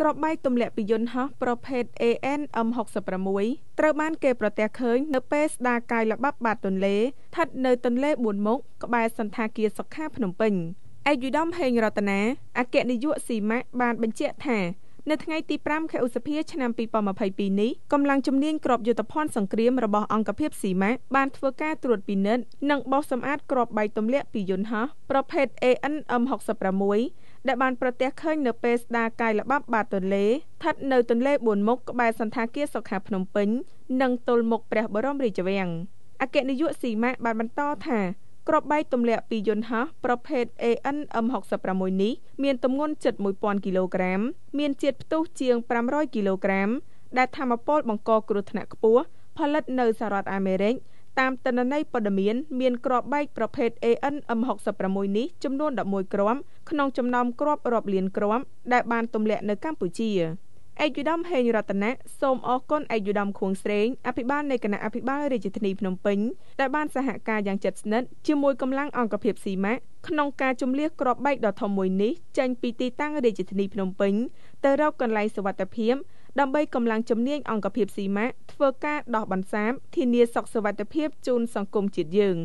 គ្រាប់បែកទម្លាក់ពីយន្តហោះប្រភេទ AN-M66 ត្រូវបាន គេប្រទះឃើញនៅ ពេលស្ដារកាយល្បាប់បាតទន្លេស្ថិតនៅទន្លេបួនមុខក្បែរសន្តាគារសុខាភ្នំពេញឯកឧត្តមហេងរតនាអគ្គនាយកស៊ីម៉ាក់បានបញ្ជាក់ថានៅថ្ងៃទី5ខែឧសភាឆ្នាំ2022នេះកម្លាំងជំនាញក្របយុទ្ធភ័ណ្ឌសង្គ្រាមរបស់អង្គភាពស៊ីម៉ាបានធ្វើការត្រួតពិនិត្យនិងបោសសម្អាតក្របបែកទម្លាក់ពីយន្តហោះប្រភេទ AN-M66 ដែលបានប្រទះឃើញនៅពេលស្ដារកាយល្បាប់បាតទន្លេស្ថិតនៅទន្លេបួនមុខក្បែរសន្តាគារសុខាភ្នំពេញនិងទល់មុខព្រះបរមរាជវាំងអគ្គនាយកស៊ីម៉ាបានបន្តថាគ្រាប់បែកទម្លាក់ពីយន្តហោះប្រភេទ ANM66 នេះមានទម្ងន់ជិត1000គីឡូក្រាមមានជាតិផ្ទុះជាង500គីឡូក្រាមដែលធម្មពលបង្កគ្រោះថ្នាក់ខ្ពស់ផលិតនៅសហរដ្ឋអាមេរិកតាមតិន្នន័យព័ត៌មាន មានគ្រាប់បែកប្រភេទ ANM66 នេះ ចំនួន11គ្រាប់ក្នុងចំណោមគ្រាប់រាប់លានគ្រាប់ដែលបានទម្លាក់នៅកម្ពុជាឯកឧត្តមហេងរតនៈសូមអរគុណឯកឧត្តមខួងស្រេងអភិបាលនៃគណៈអភិបាលរាជធានីភ្នំពេញដែលបានសហការយ៉ាងជិតស្និទ្ធជាមួយកម្លាំងអង្គភាពស៊ីម៉ាក់ក្នុងការជំលះក្របបែកដ៏ធំមួយនេះចេញពីទីតាំងរាជធានីភ្នំពេញទៅរកកន្លែងសុវត្ថិភាពដើម្បីកម្លាំងជំនាញអង្គភាពស៊ីម៉ាក់ធ្វើការដោះបន្សាបធានាសុខសុវត្ថិភាពជូនសង្គមជាតិយើង។